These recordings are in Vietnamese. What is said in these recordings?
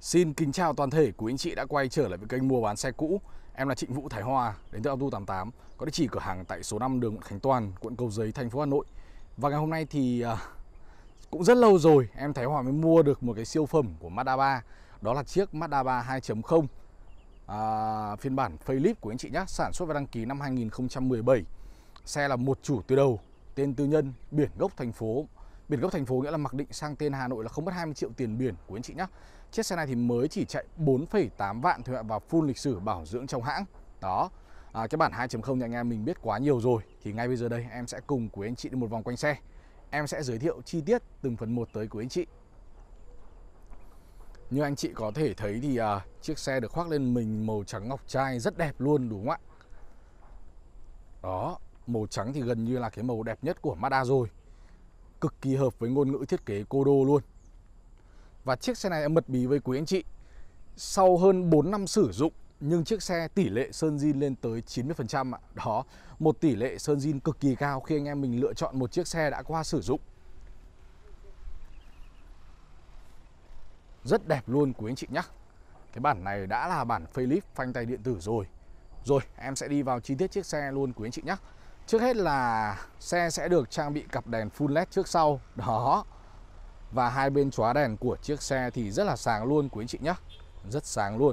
Xin kính chào toàn thể quý anh chị đã quay trở lại với kênh mua bán xe cũ. Em là Trịnh Vũ Thái Hoa đến từ Auto88, có địa chỉ cửa hàng tại số 5 đường Khánh Toàn, quận Cầu Giấy, thành phố Hà Nội. Và ngày hôm nay thì uh, cũng rất lâu rồi em Thái Hoa mới mua được một cái siêu phẩm của Mazda 3, đó là chiếc Mazda 3 2.0 à, phiên bản facelift của anh chị nhé sản xuất và đăng ký năm 2017 xe là một chủ từ đầu tên tư nhân biển gốc thành phố Biển gốc thành phố nghĩa là mặc định sang tên Hà Nội là không mất 20 triệu tiền biển của anh chị nhé. Chiếc xe này thì mới chỉ chạy 4,8 vạn thôi ạ và full lịch sử bảo dưỡng trong hãng. Đó. À, cái bản 2.0 nhà anh em mình biết quá nhiều rồi thì ngay bây giờ đây em sẽ cùng quý anh chị đi một vòng quanh xe. Em sẽ giới thiệu chi tiết từng phần một tới quý anh chị. Như anh chị có thể thấy thì à, chiếc xe được khoác lên mình màu trắng ngọc trai rất đẹp luôn đúng không ạ? Đó, màu trắng thì gần như là cái màu đẹp nhất của Mazda rồi cực kỳ hợp với ngôn ngữ thiết kế cô luôn. Và chiếc xe này em mật bí với quý anh chị. Sau hơn 4 năm sử dụng nhưng chiếc xe tỷ lệ sơn zin lên tới 90% ạ. Đó, một tỷ lệ sơn zin cực kỳ cao khi anh em mình lựa chọn một chiếc xe đã qua sử dụng. Rất đẹp luôn quý anh chị nhé. Cái bản này đã là bản facelift phanh tay điện tử rồi. Rồi, em sẽ đi vào chi tiết chiếc xe luôn quý anh chị nhé. Trước hết là xe sẽ được trang bị cặp đèn full led trước sau Đó Và hai bên chóa đèn của chiếc xe thì rất là sáng luôn quý anh chị nhé Rất sáng luôn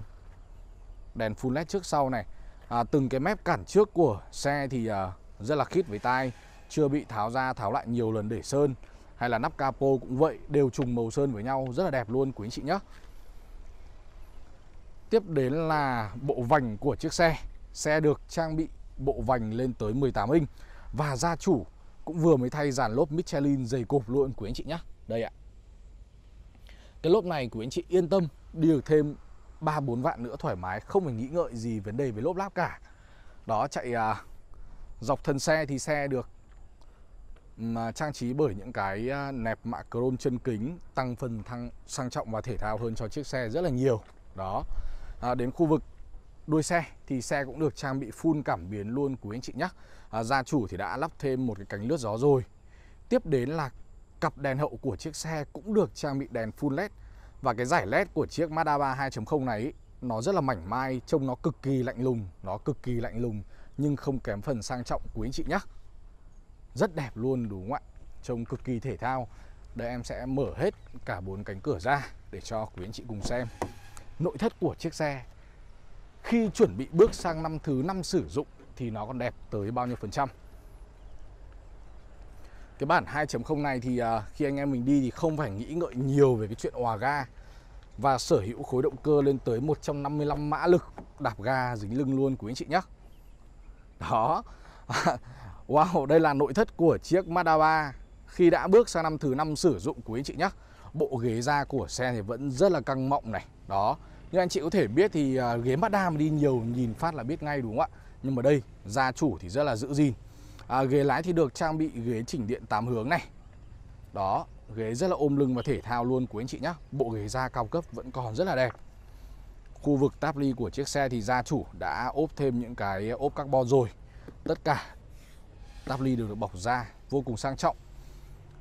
Đèn full led trước sau này à, Từng cái mép cản trước của xe thì à, rất là khít với tai Chưa bị tháo ra tháo lại nhiều lần để sơn Hay là nắp capo cũng vậy Đều trùng màu sơn với nhau rất là đẹp luôn quý anh chị nhé Tiếp đến là bộ vành của chiếc xe Xe được trang bị bộ vành lên tới 18 inch và gia chủ cũng vừa mới thay dàn lốp Michelin dày cộp luôn quý anh chị nhé. Đây ạ. Cái lốp này quý anh chị yên tâm đi được thêm 3 4 vạn nữa thoải mái, không phải nghĩ ngợi gì vấn đề về lốp láp cả. Đó chạy à, dọc thân xe thì xe được mà trang trí bởi những cái à, nẹp mạ chrome chân kính tăng phần thăng sang trọng và thể thao hơn cho chiếc xe rất là nhiều. Đó. À, đến khu vực đuôi xe thì xe cũng được trang bị full cảm biến luôn quý anh chị nhé. À, gia chủ thì đã lắp thêm một cái cánh lướt gió rồi. Tiếp đến là cặp đèn hậu của chiếc xe cũng được trang bị đèn full LED và cái giải LED của chiếc Mazda 3 2.0 này ý, nó rất là mảnh mai, trông nó cực kỳ lạnh lùng, nó cực kỳ lạnh lùng nhưng không kém phần sang trọng quý anh chị nhé. Rất đẹp luôn đúng không ạ? Trông cực kỳ thể thao. Đây em sẽ mở hết cả bốn cánh cửa ra để cho quý anh chị cùng xem. Nội thất của chiếc xe khi chuẩn bị bước sang năm thứ năm sử dụng thì nó còn đẹp tới bao nhiêu phần trăm cái bản 2.0 này thì à, khi anh em mình đi thì không phải nghĩ ngợi nhiều về cái chuyện hòa ga và sở hữu khối động cơ lên tới 155 mã lực đạp ga dính lưng luôn quý anh chị nhé đó wow đây là nội thất của chiếc Mazda 3 khi đã bước sang năm thứ năm sử dụng quý anh chị nhé bộ ghế da của xe thì vẫn rất là căng mọng này đó như anh chị có thể biết thì à, ghế Mazda mà đi nhiều nhìn phát là biết ngay đúng không ạ? Nhưng mà đây, gia chủ thì rất là giữ gìn. À, ghế lái thì được trang bị ghế chỉnh điện 8 hướng này. Đó, ghế rất là ôm lưng và thể thao luôn của anh chị nhá. Bộ ghế da cao cấp vẫn còn rất là đẹp. Khu vực táp ly của chiếc xe thì gia chủ đã ốp thêm những cái ốp carbon rồi. Tất cả táp ly đều được bọc da, vô cùng sang trọng.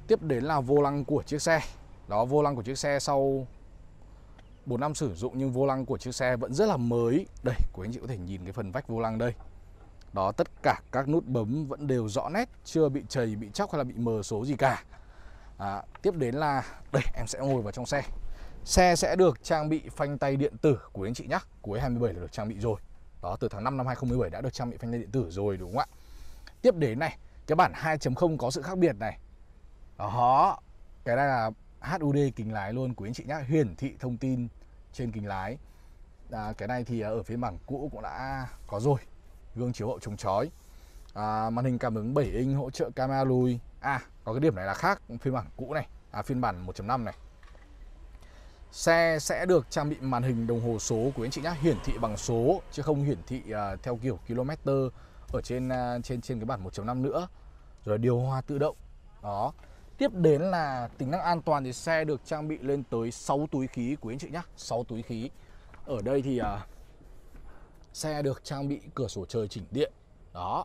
Tiếp đến là vô lăng của chiếc xe. Đó, vô lăng của chiếc xe sau 4 năm sử dụng nhưng vô lăng của chiếc xe vẫn rất là mới. Đây, quý anh chị có thể nhìn cái phần vách vô lăng đây. Đó, tất cả các nút bấm vẫn đều rõ nét, chưa bị chầy, bị chóc hay là bị mờ số gì cả. À, tiếp đến là, đây em sẽ ngồi vào trong xe. Xe sẽ được trang bị phanh tay điện tử, của anh chị nhé. Cuối 27 là được trang bị rồi. Đó, từ tháng 5 năm 2017 đã được trang bị phanh tay điện tử rồi đúng không ạ? Tiếp đến này, cái bản 2.0 có sự khác biệt này. Đó, cái này là HUD kính lái luôn quý anh chị nhé hiển thị thông tin trên kính lái à, cái này thì ở phiên bản cũ cũng đã có rồi gương chiếu hậu chống chói à, màn hình cảm ứng 7 inch hỗ trợ camera lùi à có cái điểm này là khác phiên bản cũ này à, phiên bản 1.5 này xe sẽ được trang bị màn hình đồng hồ số của anh chị nhé hiển thị bằng số chứ không hiển thị uh, theo kiểu km ở trên uh, trên trên cái bản 1.5 nữa rồi điều hòa tự động đó Tiếp đến là tính năng an toàn thì xe được trang bị lên tới 6 túi khí quý anh chị nhá 6 túi khí Ở đây thì à, xe được trang bị cửa sổ trời chỉnh điện Đó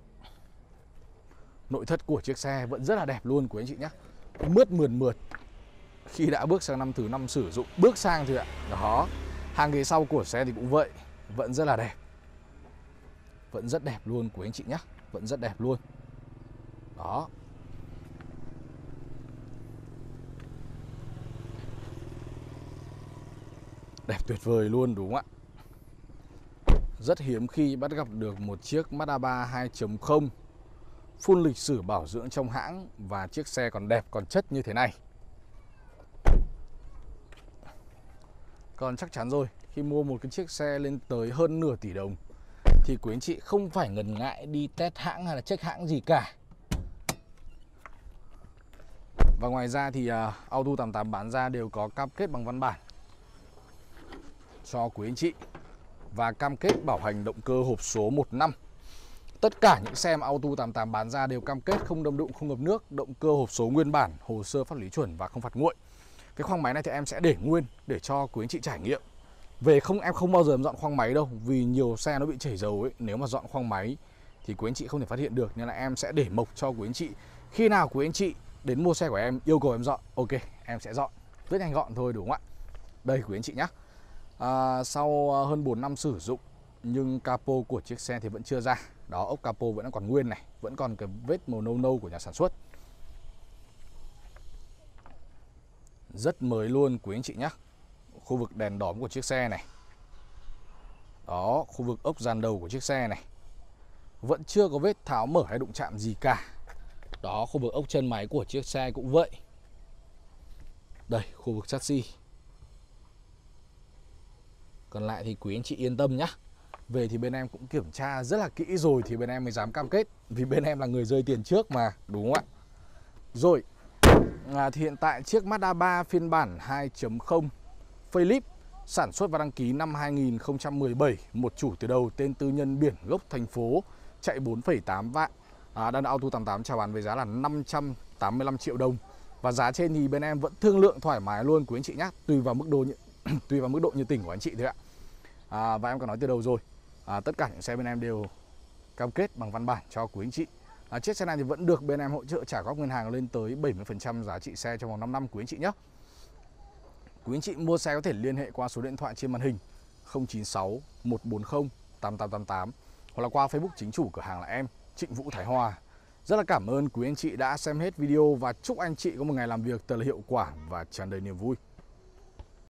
Nội thất của chiếc xe vẫn rất là đẹp luôn quý anh chị nhá Mướt mượt mượt Khi đã bước sang năm thứ năm sử dụng Bước sang thì ạ Đó Hàng ghế sau của xe thì cũng vậy Vẫn rất là đẹp Vẫn rất đẹp luôn quý anh chị nhá Vẫn rất đẹp luôn Đó Đẹp tuyệt vời luôn đúng không ạ? Rất hiếm khi bắt gặp được một chiếc Mazda 3 2.0 Full lịch sử bảo dưỡng trong hãng Và chiếc xe còn đẹp còn chất như thế này Còn chắc chắn rồi Khi mua một cái chiếc xe lên tới hơn nửa tỷ đồng Thì quý anh chị không phải ngần ngại đi test hãng hay là check hãng gì cả Và ngoài ra thì uh, Auto 88 bán ra đều có cam kết bằng văn bản cho quý anh chị và cam kết bảo hành động cơ hộp số 1 năm. Tất cả những xe mà Auto 88 bán ra đều cam kết không đâm đụng, không ngập nước, động cơ hộp số nguyên bản, hồ sơ pháp lý chuẩn và không phạt nguội. Cái khoang máy này thì em sẽ để nguyên để cho quý anh chị trải nghiệm. Về không em không bao giờ em dọn khoang máy đâu vì nhiều xe nó bị chảy dầu ấy, nếu mà dọn khoang máy thì quý anh chị không thể phát hiện được nên là em sẽ để mộc cho quý anh chị. Khi nào quý anh chị đến mua xe của em yêu cầu em dọn, ok, em sẽ dọn. Rất nhanh gọn thôi đúng không ạ? Đây quý anh chị nhé à, sau ờ, hơn 4 năm sử dụng nhưng capo của chiếc xe thì vẫn chưa ra đó ốc capo vẫn còn nguyên này vẫn còn cái vết màu nâu nâu của nhà sản xuất rất mới luôn quý anh chị nhé khu vực đèn đóm của chiếc xe này đó khu vực ốc dàn đầu của chiếc xe này vẫn chưa có vết tháo mở hay đụng chạm gì cả đó khu vực ốc chân máy của chiếc xe cũng vậy đây khu vực chassis còn lại thì quý anh chị yên tâm nhá Về thì bên em cũng kiểm tra rất là kỹ rồi Thì bên em mới dám cam kết Vì bên em là người rơi tiền trước mà Đúng không ạ Rồi à, Thì hiện tại chiếc Mazda 3 phiên bản 2.0 Philip Sản xuất và đăng ký năm 2017 Một chủ từ đầu tên tư nhân biển gốc thành phố Chạy 4,8 vạn à, Đang Auto 88 chào bán với giá là 585 triệu đồng và giá trên thì bên em vẫn thương lượng thoải mái luôn quý anh chị nhé Tùy vào mức độ tùy vào mức độ nhiệt tình của anh chị thôi ạ à, và em có nói từ đầu rồi à, tất cả những xe bên em đều cam kết bằng văn bản cho quý anh chị à, chiếc xe này thì vẫn được bên em hỗ trợ trả góp ngân hàng lên tới 70% giá trị xe trong vòng 5 năm quý anh chị nhé quý anh chị mua xe có thể liên hệ qua số điện thoại trên màn hình 096 140 8888 hoặc là qua Facebook chính chủ cửa hàng là em Trịnh Vũ Thái Hòa rất là cảm ơn quý anh chị đã xem hết video và chúc anh chị có một ngày làm việc thật là hiệu quả và tràn đầy niềm vui